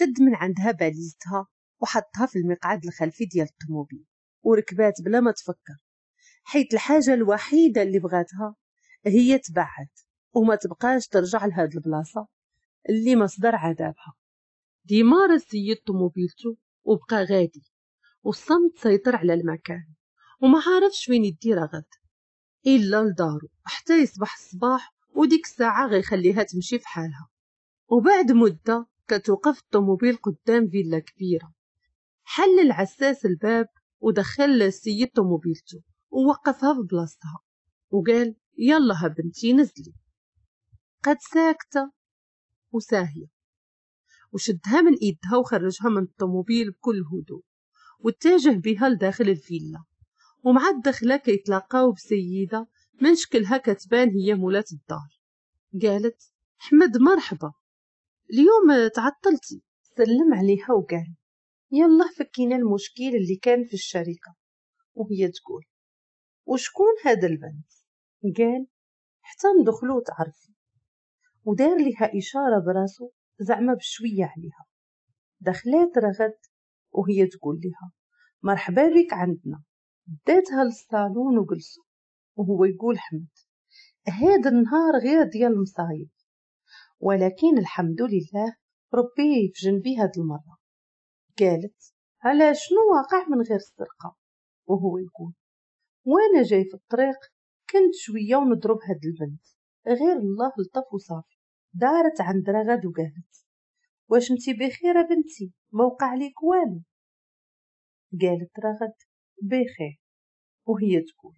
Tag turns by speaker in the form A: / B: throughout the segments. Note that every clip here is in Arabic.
A: شد من عندها باليزتها وحطها في المقعد الخلفي ديال الطوموبيل وركبات بلا ما تفكر حيت الحاجة الوحيدة اللي بغاتها هي تبعد وما تبقاش ترجع لهاد البلاصة اللي مصدر عذابها ديما راه السيد وبقى غادي والصمت سيطر على المكان وما عارفش وين يدي غد الا لدارو حتى يصبح الصباح وديك الساعه غيخليها تمشي في حالها وبعد مده توقف الطوموبيل قدام فيلا كبيرة حل العساس الباب ودخل السيد طوموبيلته ووقفها في بلاصتها وقال يلا بنتي نزلي قد ساكتة وساهية وشدها من إيدها وخرجها من الطوموبيل بكل هدوء واتجه بها لداخل الفيلا ومع الدخلة كيتلاقاو بسيدة من شكلها كتبان هي مولات الدار قالت أحمد مرحبا اليوم تعطلتي سلم عليها وقال يلا فكينا المشكل اللي كان في الشركة وهي تقول وشكون هذا البنت قال حتى ندخلو تعرفي ودار لها إشارة براسو زعما بشوية عليها دخلات رغد وهي تقول لها مرحبا بك عندنا داتها للصالون وجلسوا وهو يقول حمد هذا النهار غير ديال المصايب ولكن الحمد لله ربي في جنبي هاد المرة قالت على شنو واقع من غير السرقة وهو يقول وانا جاي في الطريق كنت شوية ونضرب هاد البنت غير الله لطف وصافي دارت عند رغد وقالت واش انتي بخيرة بنتي ما وقع ليك والو قالت رغد بخير وهي تقول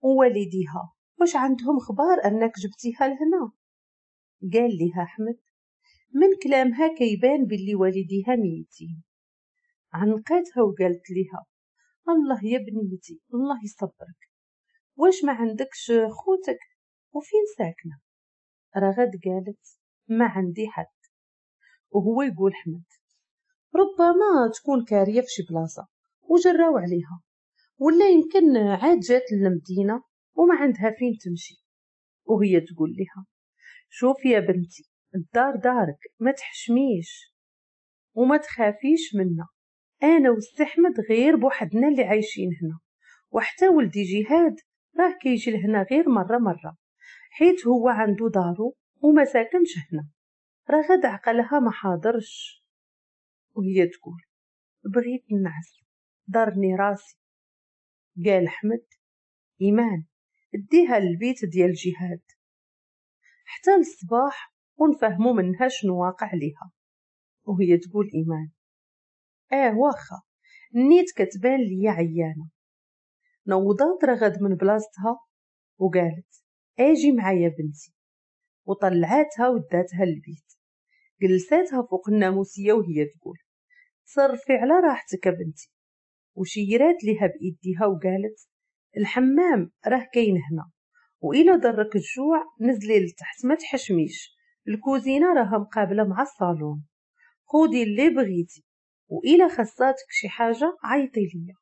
A: ووالديها واش عندهم خبار انك جبتيها لهنا قال لها أحمد من كلامها كيبان باللي والديها ميتين عنقاتها وقالت لها الله يا بنيتي الله يصبرك واش ما عندكش خوتك وفين ساكنة رغد قالت ما عندي حد وهو يقول حمد ربما تكون كارية في شي بلاصة وجراو عليها ولا يمكن عاد جات للمدينة وما عندها فين تمشي وهي تقول لها شوفي يا بنتي الدار دارك ما تحشميش وما تخافيش منا انا واستحمد غير بوحدنا اللي عايشين هنا وحتى ولدي جهاد راه كيجي لهنا غير مره مره حيت هو عنده دارو وما ساكنش هنا راه غد عقلها ما حاضرش وهي تقول بغيت نعس دارني راسي قال احمد ايمان اديها للبيت ديال جهاد حتى الصباح ونفهمو منها شنو واقع ليها وهي تقول إيمان آه واخا نيت كتبان ليا عيانة نوضات رغد من بلاصتها وقالت اجي معايا بنتي وطلعاتها وداتها للبيت جلساتها فوق الناموسية وهي تقول تصرفي على راحتك بنتي وشيرات ليها بإيديها وقالت الحمام راه كاين هنا وإلى ضرك الجوع نزلي لتحت ما تحشميش الكوزينة راها مقابلة مع الصالون خودي اللي بغيتي وإلى خصاتك شي حاجة عيطي ليا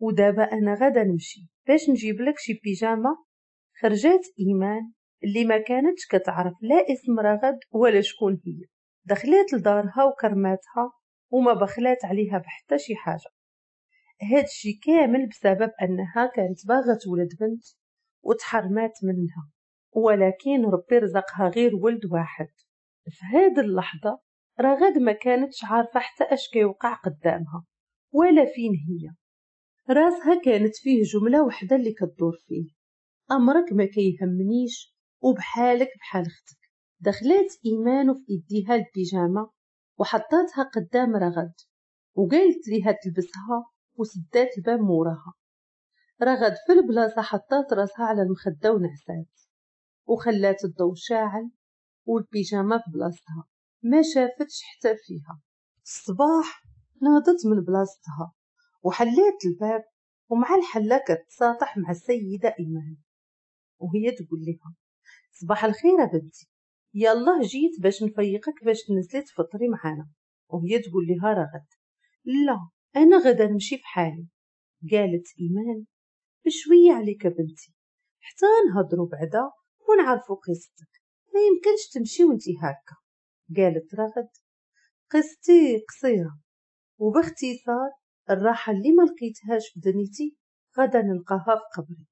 A: ودابا أنا غدا نمشي باش نجيب لك شي بيجامة خرجات إيمان اللي ما كانتش كتعرف لا اسم رغد ولا شكون هي دخلت لدارها وكرماتها وما بخلات عليها بحتى شي حاجة هاد كامل بسبب أنها كانت باغا تولد بنت وتحرمات منها ولكن ربي رزقها غير ولد واحد في هذه اللحظة رغد ما كانتش عارفة حتى أش كيوقع قدامها ولا فين هي راسها كانت فيه جملة وحدة اللي كتدور فيه أمرك ما كيهمنيش وبحالك بحال اختك دخلت إيمان في إيديها البيجامة وحطاتها قدام رغد وقالت ليها تلبسها وسدات الباب موراها رغد في البلاصة حطات راسها على المخدة ونعسات وخلات الضو شاعل والبيجامة في بلاصتها ما شافتش حتى فيها الصباح نهضت من بلاصتها وحليت الباب ومع الحلة كتساطح مع السيدة إيمان وهي تقول لها صباح الخير بنتي يلا جيت باش نفيقك باش تنزلي تفطري معانا وهي تقول لها رغد لا انا غدا نمشي في حالي قالت ايمان بشوية عليك بنتي حتى نهضروا بعدا ونعرفوا قصتك ما يمكنش تمشي وانتي هكا قالت رغد قصتي قصيرة وباختصار الراحة اللي ما لقيتهاش في دنيتي غدا نلقاها في قبري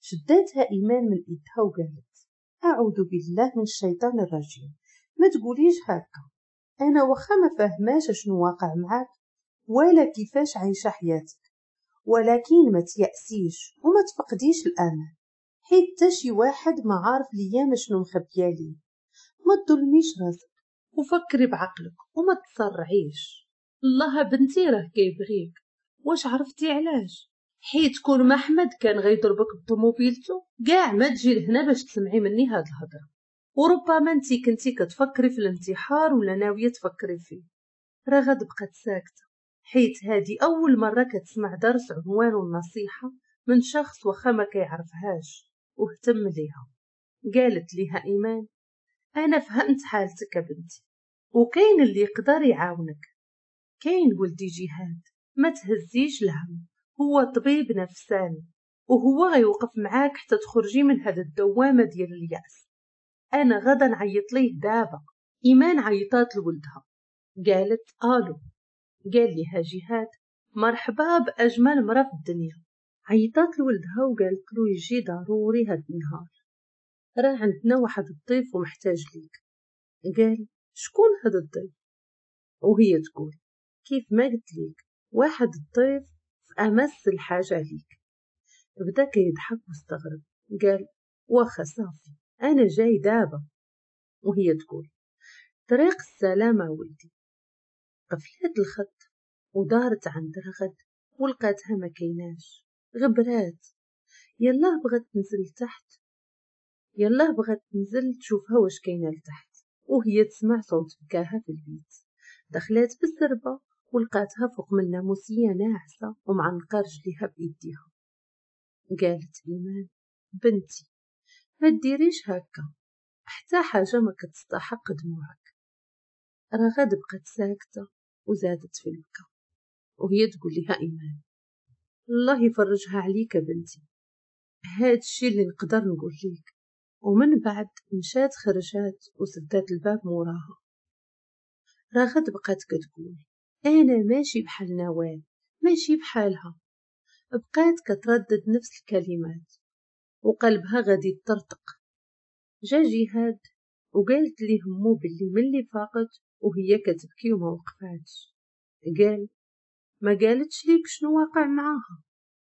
A: شداتها إيمان من إيدها وقالت أعوذ بالله من الشيطان الرجيم ما تقوليش هكا أنا واخا ما فاهماش شنو واقع معاك ولا كيفاش عايشة حياتك ولكن ما تيأسيش وما تفقديش الامل حيت حتى شي واحد ما عارف ليا شنو مخبيالي ما تظلميش راسك وفكري بعقلك وما تسرعيش الله بنتي راه كيبغيك واش عرفتي علاش حيت كون ما احمد كان غيضربك بطوموبيلتو كاع ما تجي لهنا باش تسمعي مني هاد الهضره وربما انتي كنتي كتفكري في الانتحار ولا ناويه تفكري فيه راه غتبقى ساكته حيت هادي أول مرة كتسمع درس عنوانه النصيحة من شخص وخا ما كيعرفهاش واهتم ليها قالت ليها إيمان أنا فهمت حالتك يا بنتي وكاين اللي يقدر يعاونك كاين ولدي جهاد ما تهزيش الهم هو طبيب نفساني وهو غيوقف معاك حتى تخرجي من هاد الدوامة ديال اليأس أنا غدا نعيط ليه دابا إيمان عيطات لولدها قالت ألو قال لها جهاد مرحبا بأجمل مرة في الدنيا عيطات لولدها وقالت له يجي ضروري هاد النهار راه عندنا واحد الضيف ومحتاج ليك قال شكون هاد الضيف وهي تقول كيف ما قلت ليك واحد الضيف في أمس الحاجة ليك بدا كيضحك واستغرب قال واخا صافي أنا جاي دابا وهي تقول طريق السلامة ولدي قفلت الخط ودارت عند رغد ولقاتها ما كيناش غبرات يلاه بغت تنزل لتحت يلاه بغت تنزل تشوفها واش كاينه لتحت وهي تسمع صوت بكاها في البيت دخلت بالزربه ولقاتها فوق من ناموسيه ناعسه ومعنقه رجليها بايديها قالت ايمان بنتي ما تديريش هكا حتى حاجه ما كتستحق دموعك رغد بقت ساكته وزادت في البكاء وهي تقول لها إيمان الله يفرجها عليك بنتي هاد الشي اللي نقدر نقول ليك ومن بعد مشات خرجات وسدات الباب موراها راغد بقات كتقول أنا ماشي بحال نوال ماشي بحالها بقات كتردد نفس الكلمات وقلبها غادي يطرطق جا جهاد وقالت لي همو باللي ملي فاقت وهي كتبكي وما وقفاتش قال ما قالتش ليك شنو واقع معاها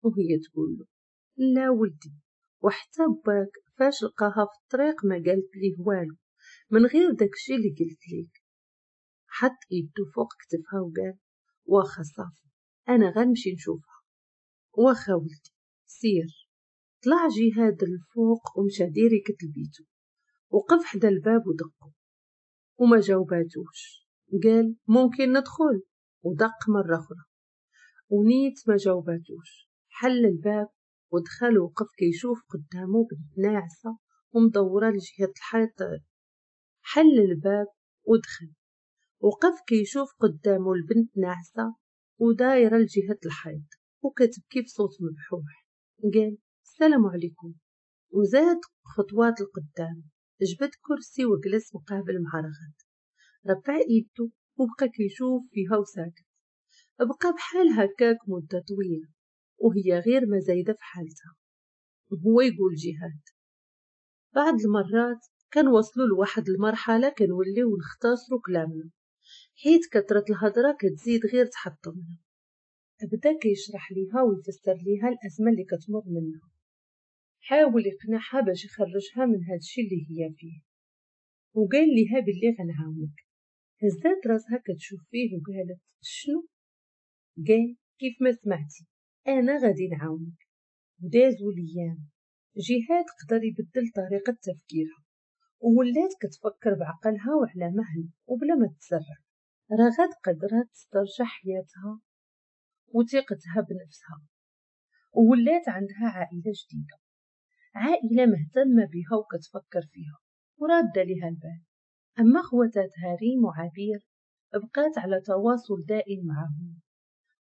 A: وهي تقول له لا ولدي وحتى باك فاش لقاها في الطريق ما قالت ليه والو من غير داكشي اللي قلت ليك حط يدو فوق كتفها وقال واخا صافي انا غنمشي نشوفها واخا ولدي سير طلع جهاد الفوق ومشى ديريكت لبيتو وقف حدا الباب ودقو وما جاوباتوش قال ممكن ندخل ودق مرة أخرى ونيت ما جاوباتوش حل الباب ودخل وقف كيشوف قدامه بنت ناعسة ومدورة لجهة الحيط حل الباب ودخل وقف كيشوف قدامه البنت ناعسة ودايرة لجهة الحيط وكتبكي بصوت مبحوح قال السلام عليكم وزاد خطوات القدام جبد كرسي وجلس مقابل مع رغد رفع ايدو وبقى كيشوف فيها وساكت بقى بحال هكاك مدة طويلة وهي غير ما زايدة في حالتها هو يقول جهاد بعض المرات وصلوا لواحد المرحلة كنوليو نختصروا كلامنا حيت كثرة الهضرة كتزيد غير تحطمنا بدا كيشرح ليها ويفسر ليها الأزمة اللي كتمر منها حاول يقنعها باش يخرجها من هادشي اللي هي فيه وقال لها باللي غنعاونك هزات راسها كتشوف فيه وقالت شنو قال كيف ما سمعتي انا غادي نعاونك ودازو الايام جهاد قدر يبدل طريقه تفكيرها وولات كتفكر بعقلها وعلى مهل وبلا ما تسرع رغد غاد قدرات تسترجع حياتها وثقتها بنفسها وولات عندها عائله جديده عائلة مهتمة بها وكتفكر فيها ورادة لها البال أما خوتاتها ريم وعبير بقات على تواصل دائم معهم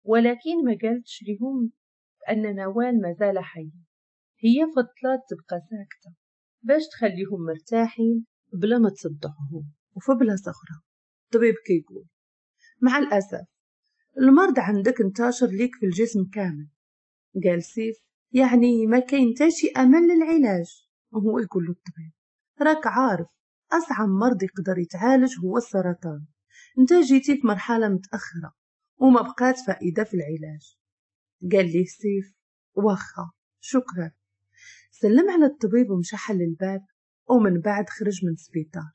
A: ولكن ما قالتش لهم بأن نوال مازال حي هي فضلات تبقى ساكتة باش تخليهم مرتاحين بلا ما تصدعهم وفي بلاصة أخرى الطبيب كيقول مع الأسف المرض عندك انتشر ليك في الجسم كامل قال سيف يعني ما شي أمل للعلاج وهو يقول له الطبيب راك عارف أصعب مرض يقدر يتعالج هو السرطان انت جيتي في مرحلة متأخرة وما بقات فائدة في العلاج قال لي سيف واخا شكرا سلم على الطبيب ومشى حل الباب ومن بعد خرج من السبيطار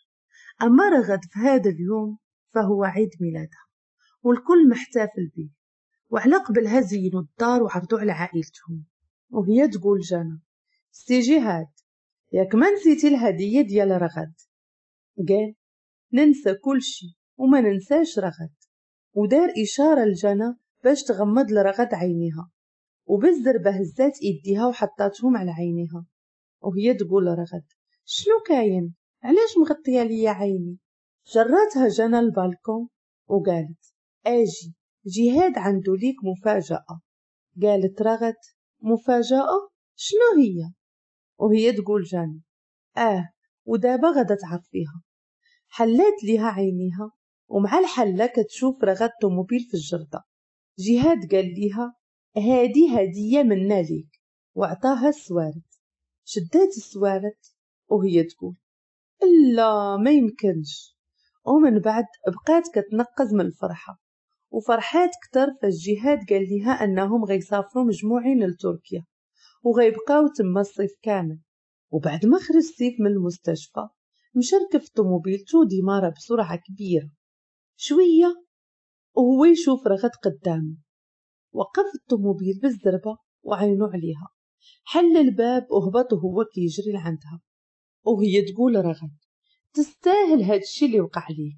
A: أما رغد في هذا اليوم فهو عيد ميلادها والكل محتفل به وعلى قبلها زينوا الدار وعرضوا على عائلتهم وهي تقول جانا سي جهاد ياك ما نسيتي الهدية ديال رغد قال ننسى كل شي وما ننساش رغد ودار إشارة لجانا باش تغمض لرغد عينيها وبالزربة هزات إيديها وحطاتهم على عينيها وهي تقول لرغد شنو كاين علاش مغطية ليا عيني جراتها جانا البالكون وقالت اجي جهاد عنده ليك مفاجأة قالت رغد مفاجأة شنو هي؟ وهي تقول جاني آه ودابا غدا تعرفيها حلات ليها عينيها ومع الحلة كتشوف رغد طوموبيل في الجردة جهاد قال ليها هادي هدية منا ليك وعطاها السوارت شدات السوارت وهي تقول لا ما يمكنش ومن بعد بقات كتنقز من الفرحة وفرحات كتر فالجهاد قال لها أنهم غيسافروا مجموعين لتركيا وغيبقاو تما الصيف كامل وبعد ما خرج سيف من المستشفى مشارك في في طوموبيلتو ديمارة بسرعة كبيرة شوية وهو يشوف رغد قدامه وقف الطوموبيل بالزربة وعينو عليها حل الباب وهبط وهو كيجري لعندها وهي تقول رغد تستاهل هادشي اللي وقع ليك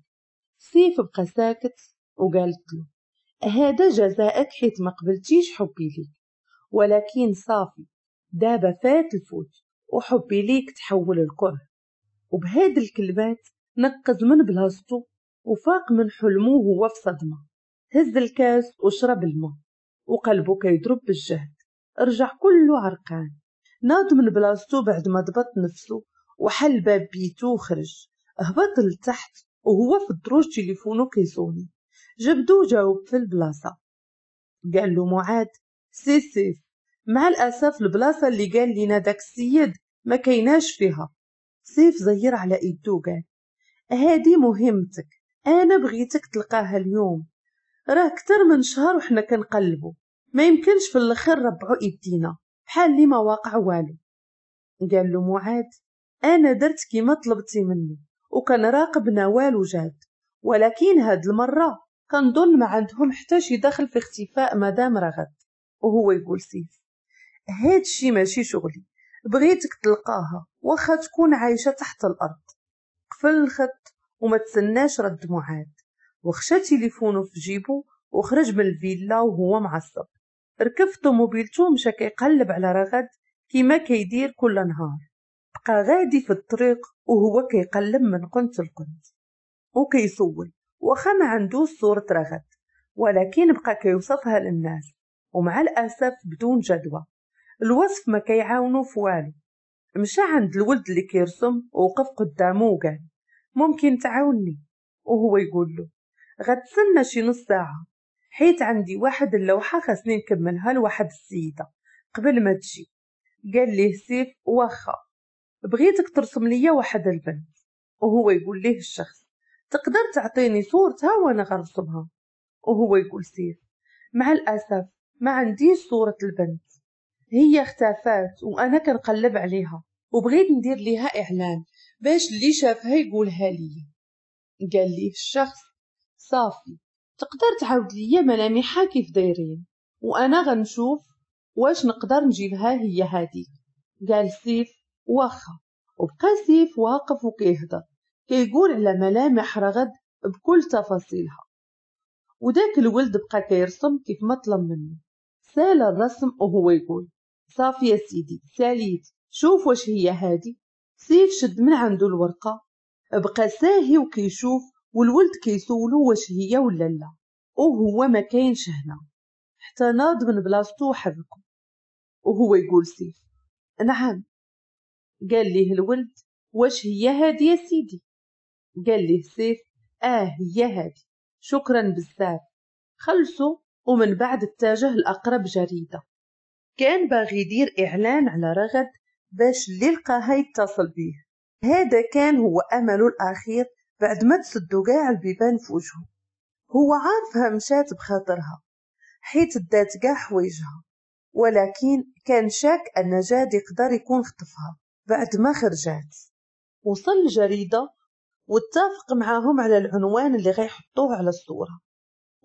A: سيف بقى ساكت وقالت له هذا جزائك حيت ما قبلتيش حبي ليك ولكن صافي دابا فات الفوت وحبي ليك تحول الكره وبهاد الكلمات نقز من بلاصتو وفاق من حلمو هو في صدمة هز الكاس وشرب الماء وقلبو كيضرب بالجهد رجع كله عرقان ناض من بلاصتو بعد ما ضبط نفسو وحل باب بيتو وخرج هبط لتحت وهو في الدروج تليفونو كيزوني جبدو جاوب في البلاصة قال له معاد سي سي مع الأسف البلاصة اللي قال لنا داك السيد ما كيناش فيها سيف زير على إيدو قال هادي مهمتك أنا بغيتك تلقاها اليوم راه كتر من شهر وحنا كنقلبو ما يمكنش في الاخر ربعو ايدينا بحال لي ما واقع والو قال له معاد انا درت كيما طلبتي مني وكان راقب نوال وجاد ولكن هاد المره كنظن ما عندهم حتى شي دخل في اختفاء مدام رغد وهو يقول سيف هادشي ماشي شغلي بغيتك تلقاها واخا تكون عايشه تحت الارض قفل الخط وما تسناش رد معاد وخشى تليفونه في جيبو وخرج من الفيلا وهو معصب ركب في طوموبيلته ومشى كيقلب على رغد كيما كيدير كل نهار بقى غادي في الطريق وهو كيقلب من قنت لقنت وكيصول وخا ما عندوش صورة رغد ولكن بقى كيوصفها للناس ومع الأسف بدون جدوى الوصف ما كيعاونو في والو مشى عند الولد اللي كيرسم ووقف قدامه وقال ممكن تعاوني وهو يقول له غتسنى شي نص ساعة حيت عندي واحد اللوحة خاصني نكملها لواحد السيدة قبل ما تجي قال ليه سيف واخا بغيتك ترسم ليا واحد البنت وهو يقول ليه الشخص تقدر تعطيني صورتها وأنا غنرسمها وهو يقول سير مع الأسف ما عندي صورة البنت هي اختفات وأنا كنقلب عليها وبغيت ندير ليها إعلان باش اللي شافها يقولها لي قال لي الشخص صافي تقدر تعاود ليا ملامحها كيف دايرين وانا غنشوف واش نقدر نجيبها هي هذيك قال سيف واخا وبقى سيف واقف وكيهضر كيقول على ملامح رغد بكل تفاصيلها وداك الولد بقى كيرسم كيف ما طلب منه سال الرسم وهو يقول صافي يا سيدي ساليت شوف واش هي هادي سيف شد من عنده الورقة بقى ساهي وكيشوف والولد كيسولو واش هي ولا لا وهو ما كاينش هنا حتى ناض من بلاصتو وحركو وهو يقول سيف نعم قال ليه الولد واش هي هادي يا سيدي قال لي سيف آه يا هادي شكرا بزاف خلصوا ومن بعد اتجه لأقرب جريدة كان باغي يدير إعلان على رغد باش اللي لقاها يتصل بيه هذا كان هو أمله الأخير بعد ما تسدوا كاع البيبان في وجهه هو عارفها مشات بخاطرها حيت دات كاع حوايجها ولكن كان شاك أن جاد يقدر يكون خطفها بعد ما خرجات وصل الجريدة واتفق معاهم على العنوان اللي غيحطوه على الصورة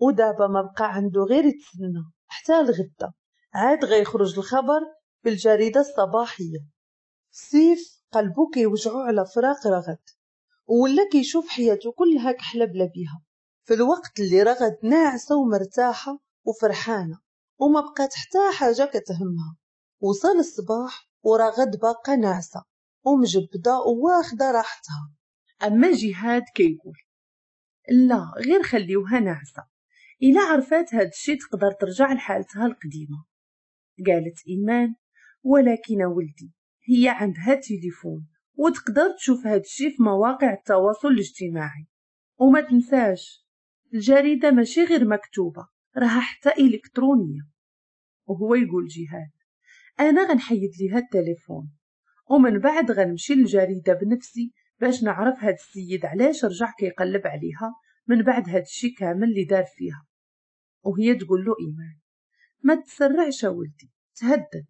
A: ودابا ما بقى عنده غير يتسنى حتى الغدا عاد غيخرج الخبر بالجريدة الصباحية سيف قلبو كيوجعو على فراق رغد ولا كيشوف حياته كلها كحلة بلا بيها في الوقت اللي رغد ناعسة ومرتاحة وفرحانة وما بقات حتى حاجة كتهمها وصل الصباح ورغد باقا ناعسة ومجبدة وواخدة راحتها أما جهاد كيقول لا غير خليوها ناعسة إلا عرفات هاد الشي تقدر ترجع لحالتها القديمة قالت إيمان ولكن ولدي هي عندها تليفون وتقدر تشوف هاد الشي في مواقع التواصل الاجتماعي وما تنساش الجريدة ماشي غير مكتوبة راها حتى إلكترونية وهو يقول جهاد أنا غنحيد ليها التليفون ومن بعد غنمشي للجريدة بنفسي باش نعرف هاد السيد علاش رجع كيقلب عليها من بعد هاد الشي كامل اللي دار فيها وهي تقول له إيمان ما تسرعش ولدي تهدد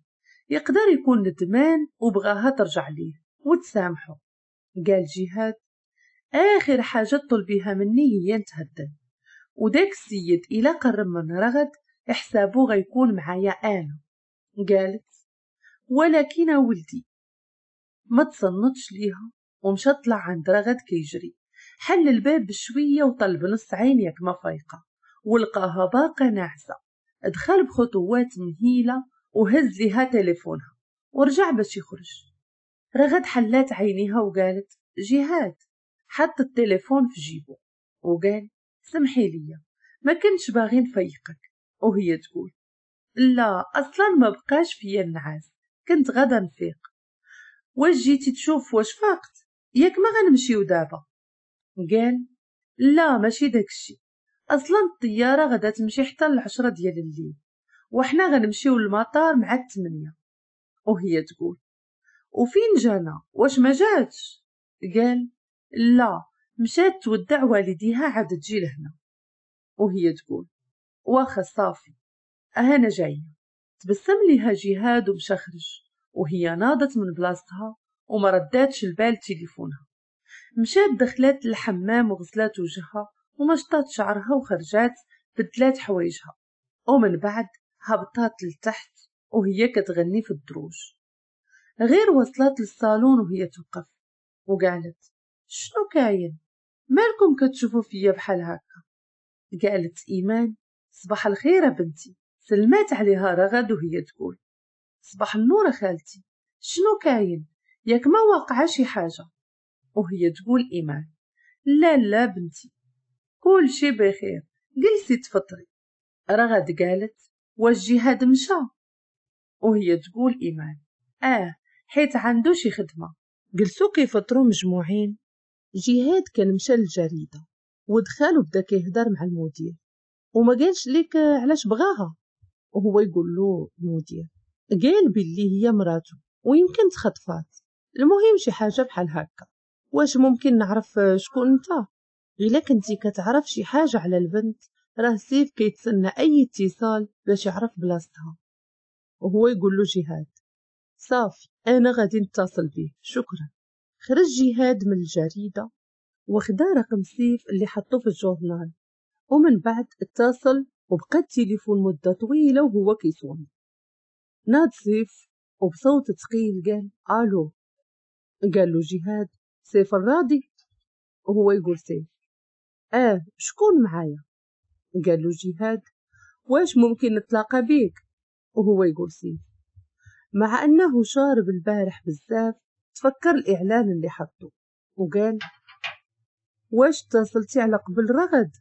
A: يقدر يكون ندمان وبغاها ترجع ليه وتسامحه قال جهاد آخر حاجة طلبيها مني هي نتهدد وداك السيد إلى قرب من رغد حسابو غيكون معايا أنا قالت ولكن ولدي ما تصنتش ليها ومشى طلع عند رغد كيجري حل الباب بشوية وطل بنص عين ما فايقة ولقاها باقة ناعسة دخل بخطوات مهيلة وهز ليها تليفونها ورجع باش يخرج رغد حلات عينيها وقالت جهاد حط التليفون في جيبه وقال سمحي لي ما كنتش باغي نفيقك وهي تقول لا اصلا ما بقاش فيا النعاس كنت غدا نفيق واش جيتي تشوف واش فاقت ياك ما غنمشيو دابا قال لا ماشي داكشي اصلا الطياره غدا تمشي حتى العشرة ديال الليل وحنا غنمشيو للمطار مع التمنية وهي تقول وفين جانا واش ما جاتش قال لا مشات تودع والديها عاد تجي لهنا وهي تقول واخا صافي انا جايه تبسم ليها جهاد ومشخرج خرج وهي ناضت من بلاصتها وما ردتش البال تليفونها مشات دخلت للحمام وغسلات وجهها ومشطات شعرها وخرجات بدلات حوايجها ومن بعد هبطات لتحت وهي كتغني في الدروج غير وصلت للصالون وهي توقف وقالت شنو كاين مالكم كتشوفوا فيا بحال هكا قالت ايمان صباح الخير بنتي سلمات عليها رغد وهي تقول صباح النور خالتي شنو كاين ياك ما واقعة شي حاجة وهي تقول إيمان لا لا بنتي كل شي بخير جلسي تفطري رغد قالت واش جهاد مشى وهي تقول إيمان آه حيت عندو شي خدمة جلسو كيفطرو مجموعين جهاد كان مشى للجريدة ودخل وبدا كيهضر مع المدير وما قالش ليك علاش بغاها وهو يقول له المدير قال بلي هي مراته ويمكن تخطفات المهم شي حاجه بحال هكا واش ممكن نعرف شكون انت الا كنتي كتعرف شي حاجه على البنت راه سيف كيتسنى اي اتصال باش يعرف بلاصتها وهو يقول له جهاد صافي انا غادي نتصل به شكرا خرج جهاد من الجريده وخدا رقم سيف اللي حطو في الجورنال ومن بعد اتصل وبقى التليفون مدة طويلة وهو كيصون ناد سيف وبصوت ثقيل قال ألو قال له جهاد سيف الراضي وهو يقول سيف اه شكون معايا قال له جهاد واش ممكن نتلاقى بيك وهو يقول سيف مع انه شارب البارح بزاف تفكر الاعلان اللي حطه وقال واش اتصلتي على قبل رغد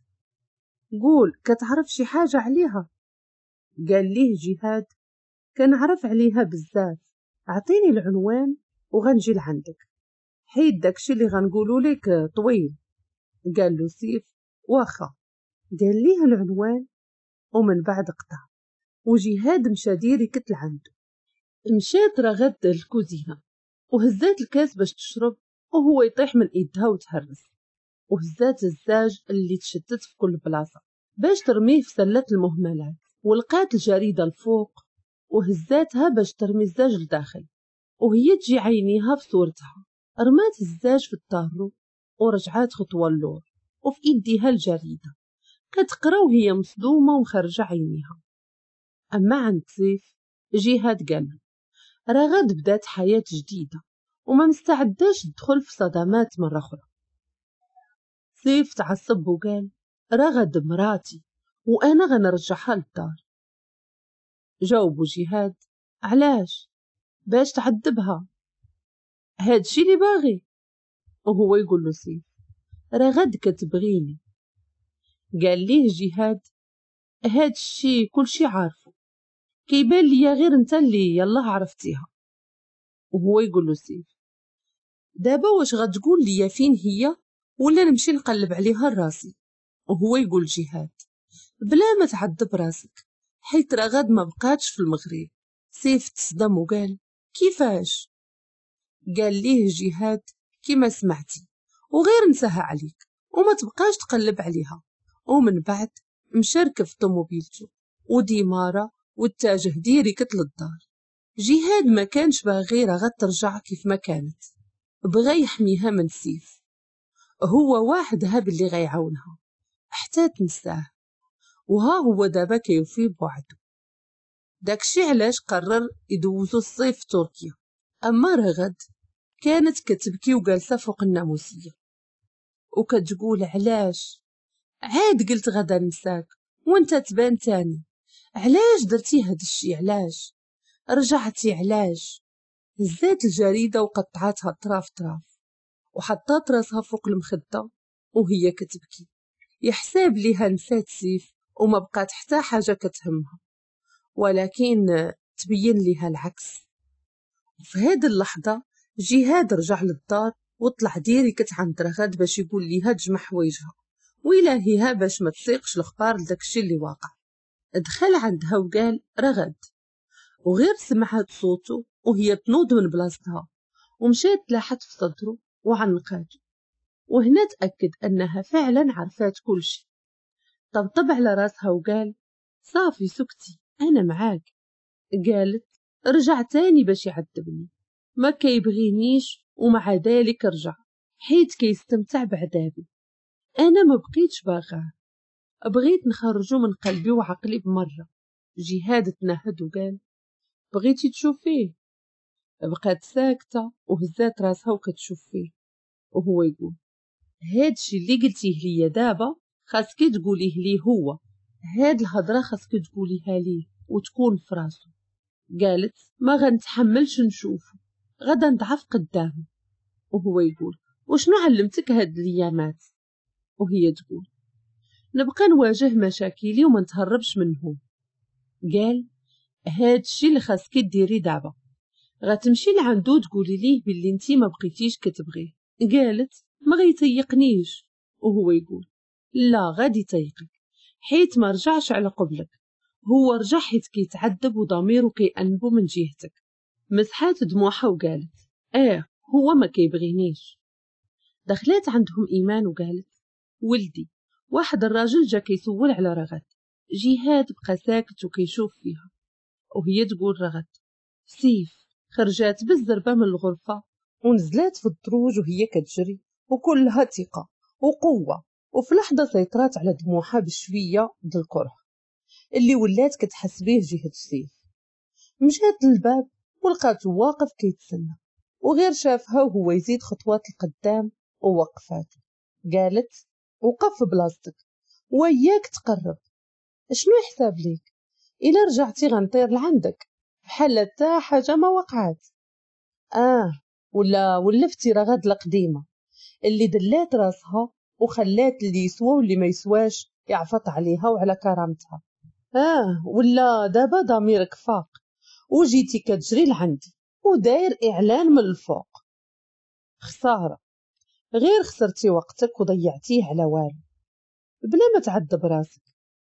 A: قول كتعرف شي حاجة عليها قال ليه جهاد كنعرف عليها بزاف اعطيني العنوان وغنجي لعندك حيد داكشي اللي غنقولو لك آه، طويل قال له سيف واخا قال ليه العنوان ومن بعد قطع وجهاد مشى ديري كتل لعندو مشات رغد الكوزينة وهزات الكاس باش تشرب وهو يطيح من ايدها وتهرس وهزات الزاج اللي تشتت في كل بلاصة باش ترميه في سلة المهملات ولقات الجريدة الفوق وهزاتها باش ترمي الزاج لداخل وهي تجي عينيها في صورتها رمات الزاج في الطارو ورجعات خطوة اللور وفي إيديها الجريدة كتقرا وهي مصدومة ومخرجة عينيها أما عند سيف جهاد قالها رغد بدات حياة جديدة وما مستعداش تدخل في صدمات مرة أخرى سيف تعصب وقال رغد مراتي وأنا غنرجعها للدار جاوبو جهاد علاش باش تعذبها هاد شي اللي باغي وهو يقول له سيف راه غد كتبغيني قال ليه جهاد هاد الشي كلشي عارفه كيبان ليا غير انت اللي يلا عرفتيها وهو يقول له سيف دابا واش غتقول ليا فين هي ولا نمشي نقلب عليها راسي وهو يقول جهاد بلا ما تعذب راسك حيت راه غد ما بقاتش في المغرب سيف تصدم وقال كيفاش قال ليه جهاد كما سمعتي وغير نساها عليك وما تبقاش تقلب عليها ومن بعد مشاركة في طوموبيلته وديمارة والتاجه ديري كتل الدار جهاد ما كانش غيرها غد ترجع كيف ما كانت بغا يحميها من السيف هو وحدها باللي غيعاونها حتى تنساه وها هو دابا كيفي بوعدو داكشي علاش قرر يدوزو الصيف في تركيا أما رغد كانت كتبكي وجالسة فوق الناموسية وكتقول علاش عاد قلت غدا نساك وانت تبان تاني علاش درتي هاد الشي علاش رجعتي علاش هزات الجريدة وقطعتها طراف طراف وحطات راسها فوق المخدة وهي كتبكي يحساب ليها نسات سيف وما بقات حتى حاجة كتهمها ولكن تبين ليها العكس وفي هاد اللحظة جهاد رجع للدار وطلع ديري عند رغد باش يقول ليها تجمع حوايجها ويلاهيها باش ما تسيقش الاخبار لداكشي اللي واقع دخل عندها وقال رغد وغير سمعت صوته وهي تنوض من بلاصتها ومشات لاحت في صدره وعنقاته وهنا تأكد أنها فعلا عرفات كل شيء طبطب على راسها وقال صافي سكتي أنا معاك قالت رجع تاني باش يعذبني ما كيبغينيش ومع ذلك رجع حيت كيستمتع بعذابي أنا ما بقيتش باغاه بغيت نخرجو من قلبي وعقلي بمرة جهاد تنهد وقال بغيتي تشوفيه بقات ساكتة وهزات راسها وكتشوف فيه وهو يقول هادشي اللي قلتيه ليا دابا خاصك تقوليه ليه هو هاد الهضره خاصك تقوليها ليه وتكون في راسو قالت ما غنتحملش نشوفه غدا نضعف قدامه وهو يقول وشنو علمتك هاد الايامات وهي تقول نبقى نواجه مشاكلي وما نتهربش منهم قال هاد الشي اللي خاصك ديري دابا غتمشي لعندو تقولي ليه باللي انتي ما بقيتيش كتبغيه قالت ما غيتيقنيش وهو يقول لا غادي تيقك حيت ما رجعش على قبلك هو رجع حيت كيتعذب وضميرو كيأنبو من جهتك مسحات دموعها وقالت اه هو ما كيبغينيش دخلات عندهم إيمان وقالت ولدي واحد الراجل جا كيسول على رغد جهاد بقى ساكت وكيشوف فيها وهي تقول رغد سيف خرجات بالزربة من الغرفة ونزلت في الدروج وهي كتجري وكلها ثقة وقوة وفي لحظة سيطرات على دموعها بشوية د الكره اللي ولات كتحس بيه جهة السيف مشات للباب ولقاتو واقف كيتسنى وغير شافها وهو يزيد خطوات القدام ووقفاتو قالت وقف بلاستك وياك تقرب شنو حساب ليك الا رجعتي غنطير لعندك بحال تا حاجه ما وقعات اه ولا ولفتي راه غاد القديمه اللي دلات راسها وخلات اللي يسوى واللي ما يسواش يعفط عليها وعلى كرامتها اه ولا دابا ضميرك فاق وجيتي كتجري لعندي وداير اعلان من الفوق خساره غير خسرتي وقتك وضيعتيه على والو بلا ما تعذب راسك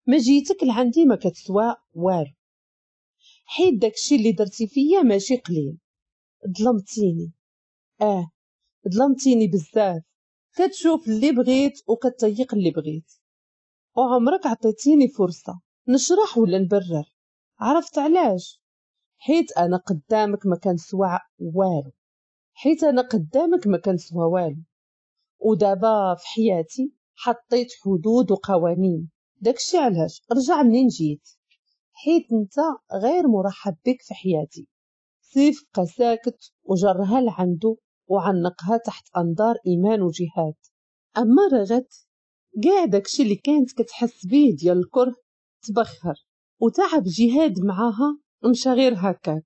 A: ما جيتك لعندي ما كتسوى والو حيت داكشي اللي درتي فيا ماشي قليل ظلمتيني اه ظلمتيني بزاف كتشوف اللي بغيت وكتطيق اللي بغيت وعمرك عطيتيني فرصة نشرح ولا نبرر عرفت علاش حيت انا قدامك ما سوا والو حيت انا قدامك ما سوا والو ودابا في حياتي حطيت حدود وقوانين داكشي علاش رجع منين جيت حيت انت غير مرحب بك في حياتي سيف بقى ساكت وجرها لعندو وعنقها تحت أنظار إيمان وجهاد أما رغد كاع داكشي اللي كانت كتحس بيه ديال الكره تبخر وتعب جهاد معاها مشى غير هكاك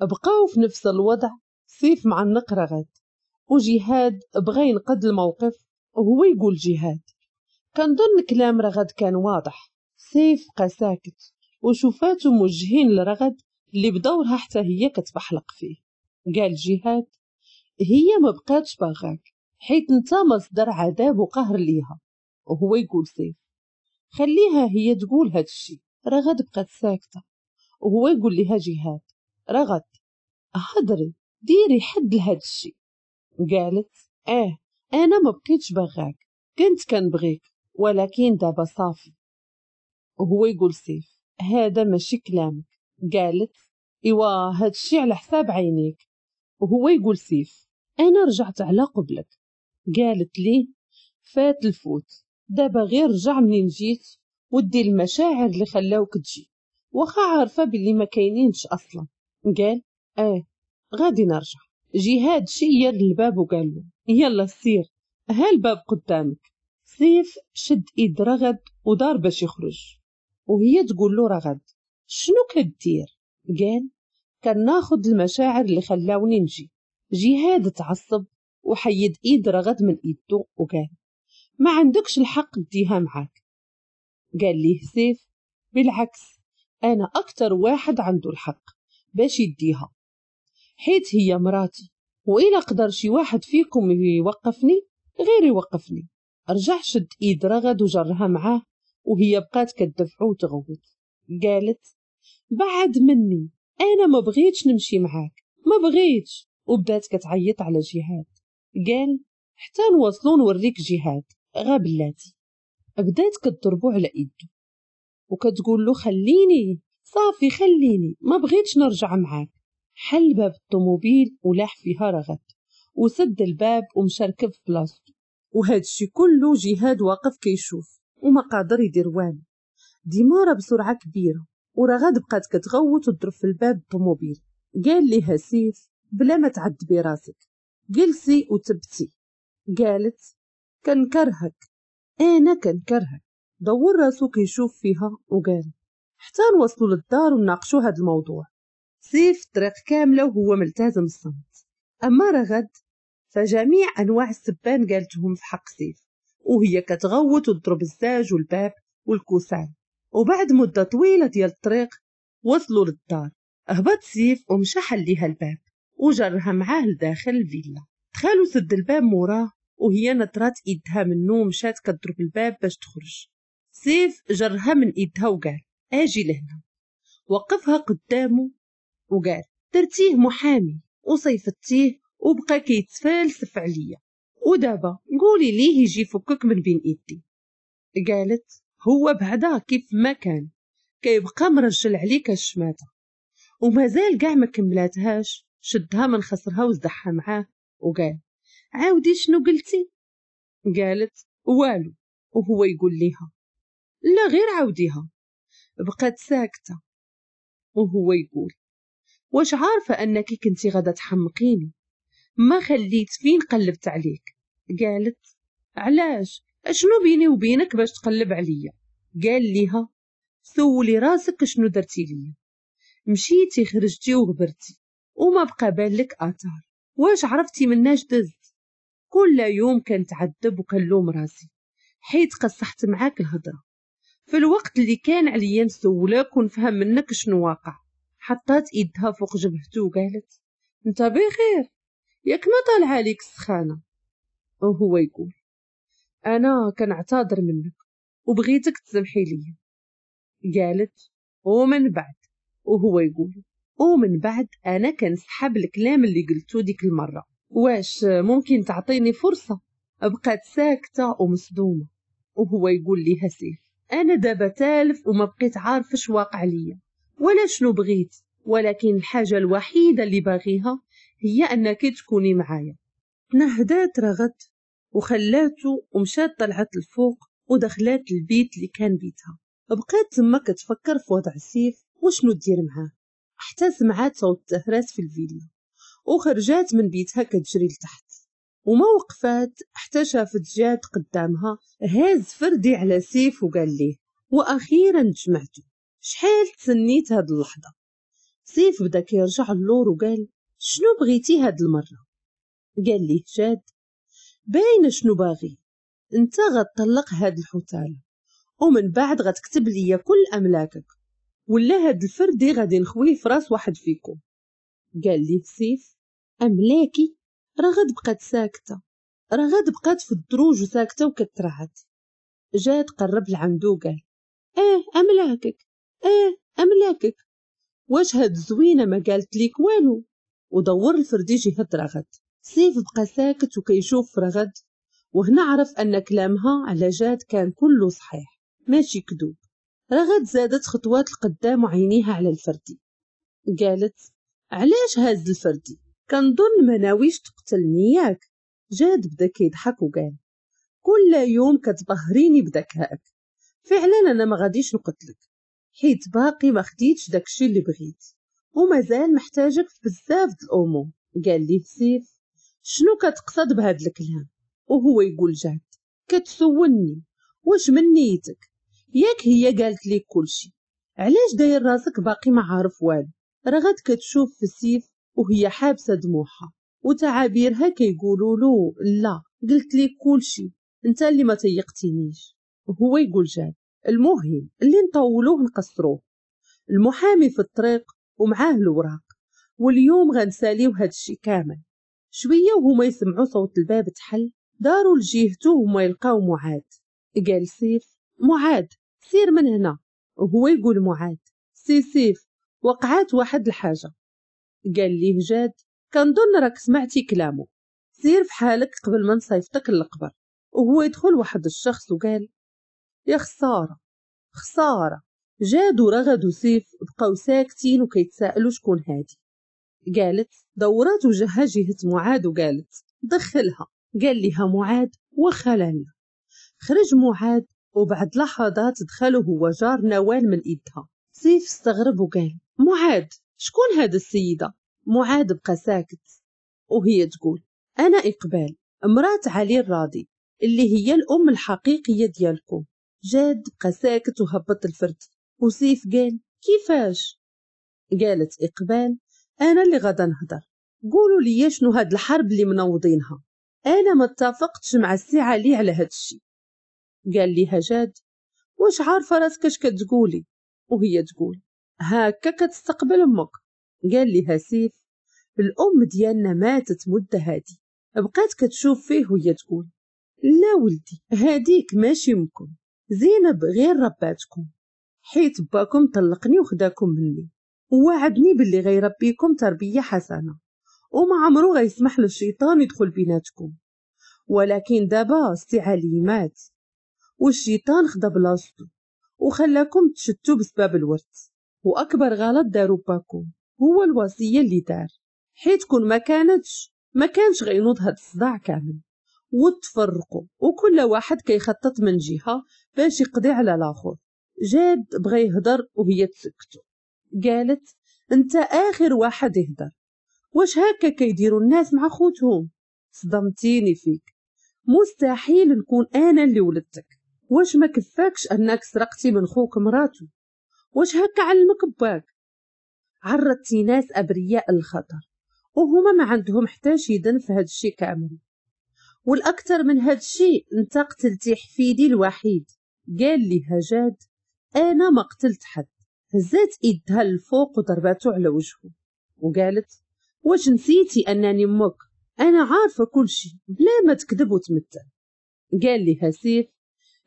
A: بقاو في نفس الوضع سيف معنق رغد وجهاد بغى ينقد الموقف وهو يقول جهاد كنظن كلام رغد كان واضح سيف بقى ساكت وشوفاتو موجهين لرغد اللي بدورها حتى هي كتبحلق فيه قال جهاد هي ما بقاتش باغاك حيت انت مصدر عذاب وقهر ليها وهو يقول سيف خليها هي تقول هادشي الشي راه غتبقى ساكته وهو يقول لها جهاد راه غد هضري ديري حد لهادشي الشي قالت اه انا ما بقيتش باغاك كنت كنبغيك ولكن دابا صافي وهو يقول سيف هذا ماشي كلامك قالت ايوا هادشي على حساب عينيك وهو يقول سيف أنا رجعت على قبلك قالت لي فات الفوت دابا غير رجع منين جيت ودي المشاعر اللي خلاوك تجي واخا عارفة باللي ما كاينينش أصلا قال اه غادي نرجع جهاد شير الباب وقال له يلا سير ها الباب قدامك سيف شد ايد رغد ودار باش يخرج وهي تقول له رغد شنو كدير قال ناخد المشاعر اللي خلاوني نجي جهاد تعصب وحيد ايد رغد من ايدو وقال ما عندكش الحق ديها معاك قال ليه سيف بالعكس انا اكتر واحد عنده الحق باش يديها حيت هي مراتي وإلا قدر شي واحد فيكم يوقفني غير يوقفني رجع شد ايد رغد وجرها معاه وهي بقات كدفعو وتغوت قالت بعد مني انا ما بغيتش نمشي معاك ما بغيتش وبدات كتعيط على جهاد قال حتى نوصلو نوريك جهاد غا بلاتي بدات كضربو على ايدو وكتقول له خليني صافي خليني ما بغيتش نرجع معاك حل باب الطوموبيل ولاح فيها رغد وسد الباب ومشى ركب في بلاصتو وهاد الشي كله جهاد واقف كيشوف وما قادر يدير والو ديمارة بسرعة كبيرة ورغد بقات كتغوت وتضرب في الباب الطوموبيل قال ليها سيف بلا ما تعذبي راسك جلسي وتبتي قالت كنكرهك انا كنكرهك دور راسو كيشوف فيها وقال حتى نوصلوا للدار وناقشوا هذا الموضوع سيف طريق كاملة وهو ملتزم الصمت أما رغد فجميع أنواع السبان قالتهم في حق سيف وهي كتغوت وتضرب الزاج والباب والكوسان وبعد مدة طويلة ديال الطريق وصلوا للدار هبط سيف ومشى حليها الباب وجرها معاه لداخل الفيلا دخلوا سد الباب موراه وهي نطرات ايدها من النوم شات كضرب الباب باش تخرج سيف جرها من ايدها وقال اجي لهنا وقفها قدامه وقال درتيه محامي وصيفتيه وبقى كيتفلسف عليا ودابا قولي ليه يجي فكك من بين ايدي قالت هو بعدا كيف ما كان كيبقى مرجل عليك الشماته ومازال كاع ما كملاتهاش شدها من خصرها وزدحها معاه وقال عاودي شنو قلتي قالت والو وهو يقول ليها لا غير عاوديها بقات ساكتة وهو يقول واش عارفة أنك كنتي غدا تحمقيني ما خليت فين قلبت عليك قالت علاش شنو بيني وبينك باش تقلب عليا قال ليها سولي راسك شنو درتي ليا مشيتي خرجتي وغبرتي وما بقى بالك أثر واش عرفتي مناش دزت كل يوم كنتعذب وكنلوم راسي حيت قصحت معاك الهضرة في الوقت اللي كان عليا نسولك ونفهم منك شنو واقع حطات إيدها فوق جبهته وقالت انت بخير ياك ما طال عليك السخانة وهو يقول أنا كنعتذر منك وبغيتك تسمحي لي قالت ومن بعد وهو يقول ومن بعد أنا كنسحب الكلام اللي قلتو ديك المرة واش ممكن تعطيني فرصة بقات ساكتة ومصدومة وهو يقول لي هسيف أنا دابا تالف وما بقيت عارفة اش واقع ليا ولا شنو بغيت ولكن الحاجة الوحيدة اللي باغيها هي أنك تكوني معايا تنهدات رغت وخلاته ومشات طلعت الفوق ودخلات البيت اللي كان بيتها بقات تما كتفكر في وضع سيف وشنو دير معاه حتى سمعات صوت زهرات في الفيلا وخرجات من بيتها كتجري لتحت وما وقفات حتى شافت جاد قدامها هاز فردي على سيف وقال ليه واخيرا تجمعتو شحال تسنيت هاد اللحظه سيف بدا كيرجع اللور وقال شنو بغيتي هاد المره قال ليه جاد باينه شنو باغي انت غتطلق هاد الحوتال ومن بعد غتكتب ليا كل املاكك ولا هاد الفردي غادي نخويه في راس واحد فيكم قال لي سيف املاكي راه غتبقات ساكته راه غتبقات في الدروج وساكته وكترعد جات قرب لعندو قال اه املاكك اه املاكك واش هاد زوينه ما قالت ليك والو ودور الفردي جهه رغد سيف بقى ساكت وكيشوف رغد وهنا عرف ان كلامها على جاد كان كله صحيح ماشي كذوب رغد زادت خطوات القدام وعينيها على الفردي قالت علاش هاز الفردي كنظن مناويش تقتلني ياك جاد بدا كيضحك وقال كل يوم كتبهريني بذكائك فعلا انا ما غاديش نقتلك حيت باقي ما خديتش داكشي اللي بغيت ومازال محتاجك في بزاف د الامور قال لي سيف شنو كتقصد بهاد الكلام وهو يقول جاد كتسولني واش من نيتك ياك هي قالت لك كلشي علاش داير راسك باقي ما عارف والو راه كتشوف في السيف وهي حابسه دموعها وتعابيرها كيقولوا له لا قلت لك كلشي انت اللي ما تيقتينيش هو يقول جاد المهم اللي نطولوه نقصروه المحامي في الطريق ومعاه الوراق واليوم غنساليو هاد الشي كامل شويه وهما يسمعوا صوت الباب تحل داروا لجهته وما يلقاو معاد قال سيف معاد سير من هنا وهو يقول معاد سي سيف وقعات واحد الحاجة قال ليه جاد كنظن راك سمعتي كلامه سير في حالك قبل ما نصيفطك للقبر وهو يدخل واحد الشخص وقال يا خسارة خسارة جاد ورغد وسيف بقاو ساكتين وكيتسائلوا شكون هادي قالت دورات وجهها جهة معاد وقالت دخلها قال لها معاد وخلال خرج معاد وبعد لحظات دخلوا هو جار نوال من إيدها سيف استغرب وقال معاد شكون هاد السيدة؟ معاد بقى ساكت وهي تقول أنا إقبال مرات علي الراضي اللي هي الأم الحقيقية ديالكم جاد بقى ساكت وهبط الفرد وسيف قال كيفاش؟ قالت إقبال أنا اللي غدا نهضر قولوا لي شنو هاد الحرب اللي منوضينها أنا ما اتفقتش مع السي علي على هاد الشي قال لي جاد واش عارفة راسك اش كتقولي وهي تقول هاكا كتستقبل امك قال لي سيف الام ديالنا ماتت مدة هادي بقات كتشوف فيه وهي تقول لا ولدي هاديك ماشي امكم زينب غير رباتكم حيت باكم طلقني وخداكم مني ووعدني باللي غيربيكم تربية حسنة وما عمرو غيسمح للشيطان يدخل بيناتكم ولكن دابا سي علي مات والشيطان خدا بلاصتو وخلاكم تشتوا بسبب الورد وأكبر غلط دارو باكو هو الوصية اللي دار حيت كون ما كانتش ما كانش غينوض هاد الصداع كامل وتفرقوا وكل واحد كيخطط من جهة باش يقضي على الآخر جاد بغا يهضر وهي تسكتو قالت انت آخر واحد يهضر واش هكا كيديروا الناس مع خوتهم صدمتيني فيك مستحيل نكون انا اللي ولدتك واش ما كفاكش انك سرقتي من خوك مراتو واش هكا علمك باك عرضتي ناس ابرياء للخطر وهما ما عندهم حتى شي دن في هاد الشي كامل والاكثر من هاد الشي انت قتلتي حفيدي الوحيد قال لي هجاد انا ما قتلت حد هزات ايدها للفوق وضرباتو على وجهه وقالت واش نسيتي انني امك انا عارفه كل شي بلا ما تكذب وتمثل قال لي هسيف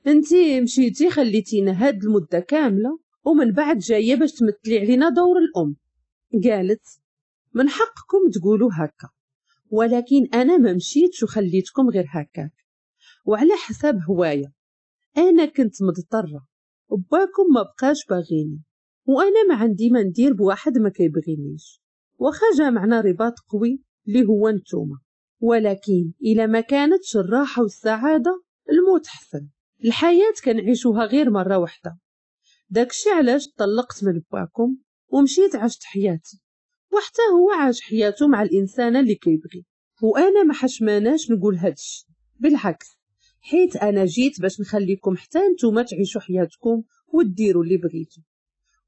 A: انتي مشيتي خليتينا هاد المدة كاملة ومن بعد جاية باش تمثلي علينا دور الأم قالت من حقكم تقولوا هكا ولكن أنا ما مشيتش وخليتكم غير هكاك وعلى حساب هوايا أنا كنت مضطرة باكم ما بقاش باغيني وأنا ما عندي ما ندير بواحد ما كيبغينيش واخا جا معنا رباط قوي اللي هو نتوما ولكن إلى ما كانتش الراحة والسعادة الموت حسن الحياة كنعيشوها غير مرة واحدة داكشي علاش طلقت من باكم ومشيت عشت حياتي وحتى هو عاش حياته مع الإنسانة اللي كيبغي وأنا ما حشماناش نقول هادشي بالعكس حيت أنا جيت باش نخليكم حتى نتوما تعيشوا حياتكم وديروا اللي بغيتو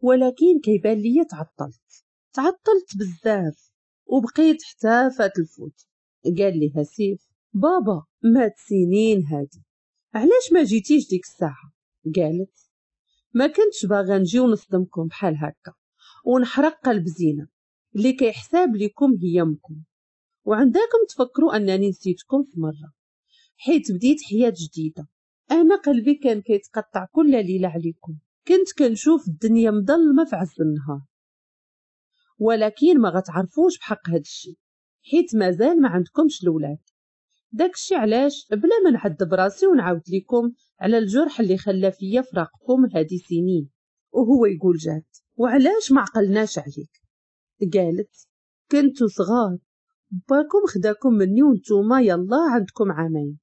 A: ولكن كيبان ليا تعطلت تعطلت بزاف وبقيت حتى فات الفوت قال لي هسيف بابا مات سنين هادي علاش ما جيتيش ديك الساعه قالت ما كنتش باغا نجي ونصدمكم بحال هكا ونحرق قلب زينه اللي كيحساب ليكم هي امكم وعندكم تفكروا انني نسيتكم في مره حيت بديت حياه جديده انا قلبي كان كيتقطع كل ليله عليكم كنت كنشوف الدنيا مظلمه في عز النهار ولكن ما غتعرفوش بحق هادشي حيت مازال ما عندكمش الاولاد داكشي علاش بلا ما نعد براسي ونعاود لكم على الجرح اللي خلى فيا فراقكم هادي سنين وهو يقول جات وعلاش ما عقلناش عليك قالت كنتو صغار باكم خداكم مني وانتوما يلا عندكم عامين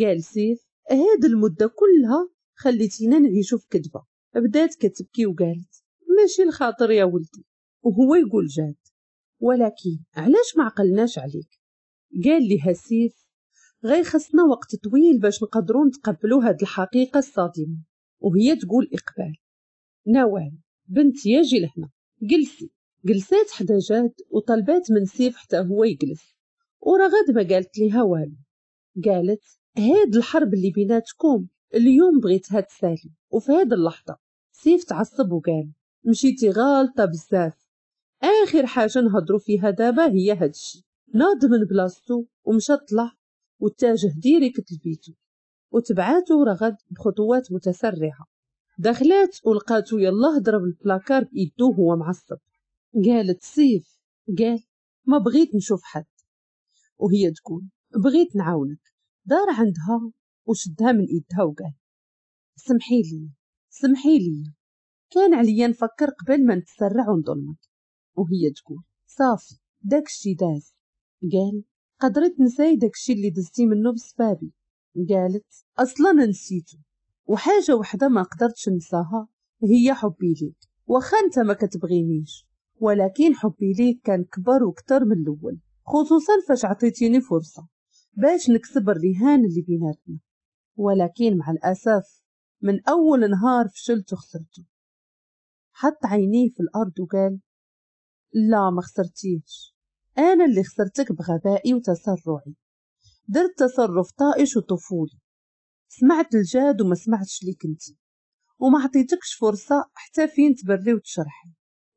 A: قال سيف هاد المدة كلها خليتينا نعيشو في كدبة بدات كتبكي وقالت ماشي الخاطر يا ولدي وهو يقول جاد ولكن علاش ما عقلناش عليك قال لي سيف غير خصنا وقت طويل باش نقدروا نتقبلوا هاد الحقيقة الصادمة وهي تقول إقبال نوال بنت ياجي لهنا جلسي جلسات حدا جاد وطلبات من سيف حتى هو يجلس ورغد ما قالت ليها والو قالت هاد الحرب اللي بيناتكم اليوم بغيتها تسالي وفي هاد اللحظة سيف تعصب وقال مشيتي غالطة بزاف آخر حاجة نهضرو فيها دابا هي هادشي ناض من بلاصتو ومشى طلع واتجه ديريكت لبيتو وتبعاتو رغد بخطوات متسرعة دخلات ولقاتو يلاه ضرب البلاكار بإيدو هو معصب قالت سيف قال ما بغيت نشوف حد وهي تقول بغيت نعاونك دار عندها وشدها من إيدها وقال سمحي لي سمحي لي كان عليا نفكر قبل ما نتسرع ونظلمك وهي تقول صافي داكشي داز قال قدرت نساي داكشي اللي دزتي منه بسبابي قالت اصلا نسيته وحاجه وحده ما قدرتش نساها هي حبي ليك واخا انت ما كتبغينيش ولكن حبي ليك كان كبر وكتر من الاول خصوصا فاش عطيتيني فرصه باش نكسب الرهان اللي بيناتنا ولكن مع الاسف من اول نهار فشلت وخسرته حط عينيه في الارض وقال لا ما خسرتيش أنا اللي خسرتك بغبائي وتسرعي درت تصرف طائش وطفولي سمعت الجاد وما سمعتش ليك انت وما عطيتكش فرصة حتى فين تبري وتشرحي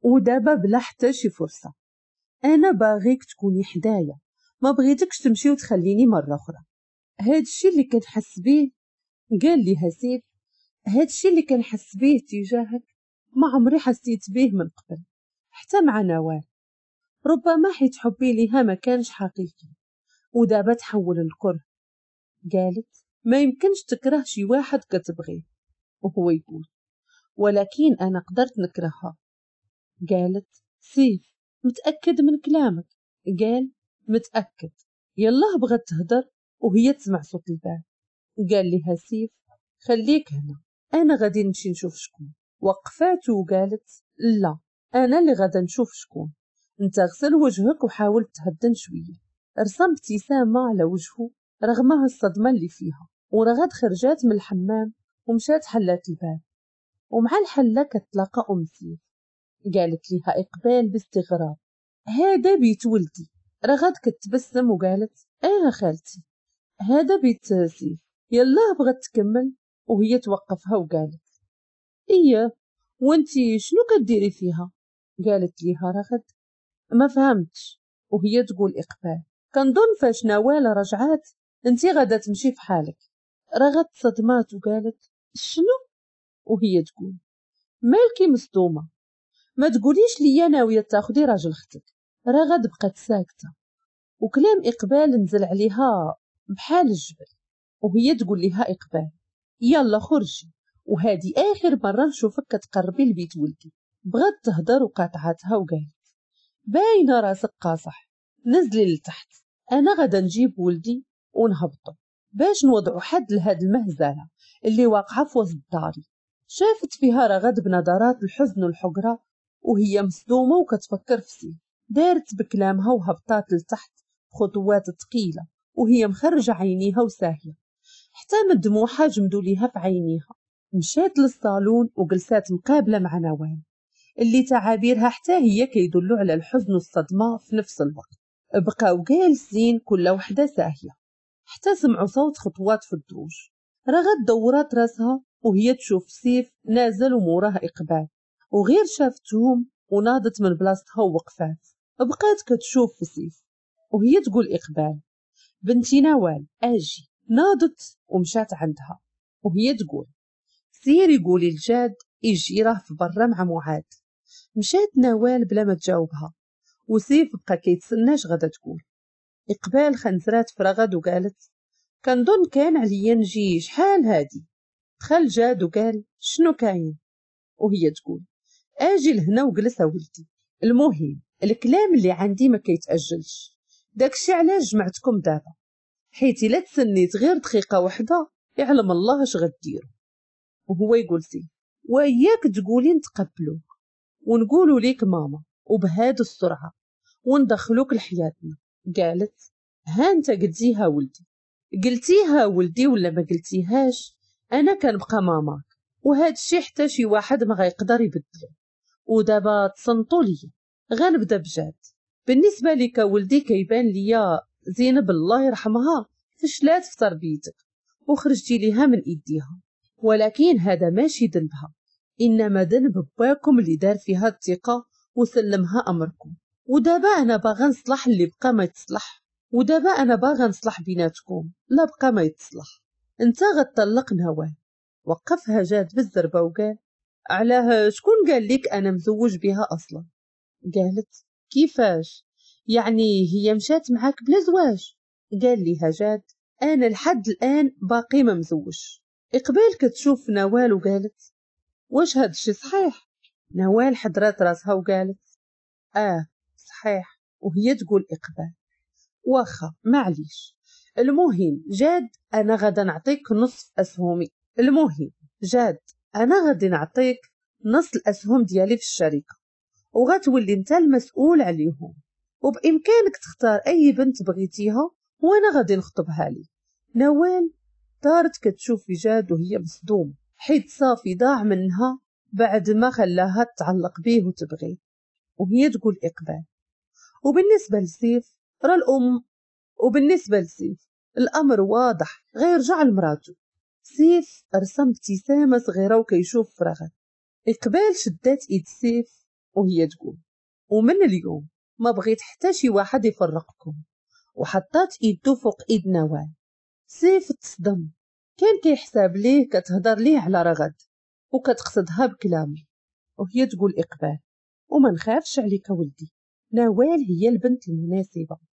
A: ودابا بلا حتى شي فرصة أنا باغيك تكوني حدايا ما بغيتكش تمشي وتخليني مرة أخرى هادشي اللي كنحس بيه قال لي هسيب هادشي اللي كنحس بيه تجاهك ما عمري حسيت بيه من قبل حتى مع نوال ربما حيت حبي ليها ما كانش حقيقي ودابا تحول الكره قالت ما يمكنش تكره شي واحد كتبغيه وهو يقول ولكن أنا قدرت نكرهها قالت سيف متأكد من كلامك قال متأكد يلاه بغت تهدر وهي تسمع صوت الباب قال لها سيف خليك هنا أنا غادي نمشي نشوف شكون وقفات وقالت لا أنا اللي غادا نشوف شكون انت غسل وجهك وحاول تهدن شوية رسم ابتسامة على وجهه رغم الصدمة اللي فيها ورغد خرجات من الحمام ومشات حلات الباب ومع الحلة كتلاقى أم سيف قالت لها إقبال باستغراب هذا بيت ولدي رغد كتبسم وقالت أيه خالتي هذا بيت سيف يلا بغت تكمل وهي توقفها وقالت إيه وانتي شنو كديري فيها قالت ليها رغد ما فهمتش وهي تقول إقبال كنظن فاش نوال رجعات انتي غادا تمشي في حالك رغت صدمات وقالت شنو وهي تقول مالكي مصدومة ما تقوليش ليا ناوية تاخدي راجل اختك رغد بقت بقات ساكتة وكلام إقبال نزل عليها بحال الجبل وهي تقول لها إقبال يلا خرجي وهادي آخر مرة نشوفك تقربي لبيت ولدي بغات تهضر وقاطعتها وقالت باينه راسك قاصح نزلي لتحت انا غادا نجيب ولدي ونهبطو باش نوضعو حد لهاد المهزله اللي واقعه في وسط داري شافت فيها رغد بنظرات الحزن والحقره وهي مصدومه وكتفكر في سي دارت بكلامها وهبطات لتحت خطوات ثقيله وهي مخرجه عينيها وساهيه حتى من جمدوا ليها في عينيها مشات للصالون وجلسات مقابله مع نوال اللي تعابيرها حتى هي كيدلوا على الحزن والصدمة في نفس الوقت بقاو جالسين كل وحدة ساهية حتى سمعوا صوت خطوات في الدروج رغد دورات راسها وهي تشوف سيف نازل وموراه إقبال وغير شافتهم وناضت من بلاصتها ووقفات بقات كتشوف في سيف وهي تقول إقبال بنتي نوال أجي ناضت ومشات عندها وهي تقول سيري قولي الجاد يجي راه في برا مع معاد مشات نوال بلا ما تجاوبها وسيف بقى كيتسناش غدا تقول إقبال خنزرات فرغد وقالت كنظن كان عليا نجي شحال هادي دخل جاد وقال شنو كاين وهي تقول اجي لهنا وجلس ولدي المهم الكلام اللي عندي ما كيتاجلش داكشي علاش جمعتكم دابا حيت الا تسنيت غير دقيقه واحده يعلم الله اش غديروا وهو يقول سي وياك تقولي نتقبلو ونقولوا ليك ماما وبهاد السرعة وندخلوك لحياتنا قالت ها انت قلتيها ولدي قلتيها ولدي ولا ما قلتيهاش انا كنبقى ماماك وهاد الشي حتى شي واحد ما غيقدر يبدلو ودابا تصنتو ليا غنبدا بجد بالنسبه لك ولدي كيبان ليا زينب الله يرحمها فشلات في تربيتك وخرجتي ليها من ايديها ولكن هذا ماشي ذنبها إنما ذنب باكم اللي دار فيها الثقة وسلمها أمركم ودابا أنا باغا نصلح اللي بقى ما يتصلح ودابا أنا باغا نصلح بيناتكم لا بقى ما يتصلح انت غتطلق نهوان وقفها جاد بالزربة وقال علاه شكون قال لك أنا مزوج بها أصلا قالت كيفاش يعني هي مشات معاك بلا زواج قال لي جاد أنا لحد الآن باقي ما مزوج إقبال كتشوف نوال وقالت واش هاد الشي صحيح نوال حضرات راسها وقالت اه صحيح وهي تقول اقبال واخا معليش المهم جاد انا غدا نعطيك نصف اسهمي المهم جاد انا غادي نعطيك نص الاسهم ديالي في الشركه وغتولي انت المسؤول عليهم وبامكانك تختار اي بنت بغيتيها وانا غادي نخطبها لي نوال طارت كتشوف في جاد وهي مصدومه حيت صافي ضاع منها بعد ما خلاها تعلق بيه وتبغي وهي تقول إقبال وبالنسبة لسيف راه الأم وبالنسبة لسيف الأمر واضح غير رجع مراته سيف رسم ابتسامة صغيرة وكيشوف فراغها إقبال شدات إيد سيف وهي تقول ومن اليوم ما بغيت حتى شي واحد يفرقكم وحطات إيدو فوق إيد نوال سيف تصدم كان كيحساب ليه كتهضر ليه على رغد وكتقصدها بكلامي وهي تقول إقبال وما نخافش عليك ولدي نوال هي البنت المناسبة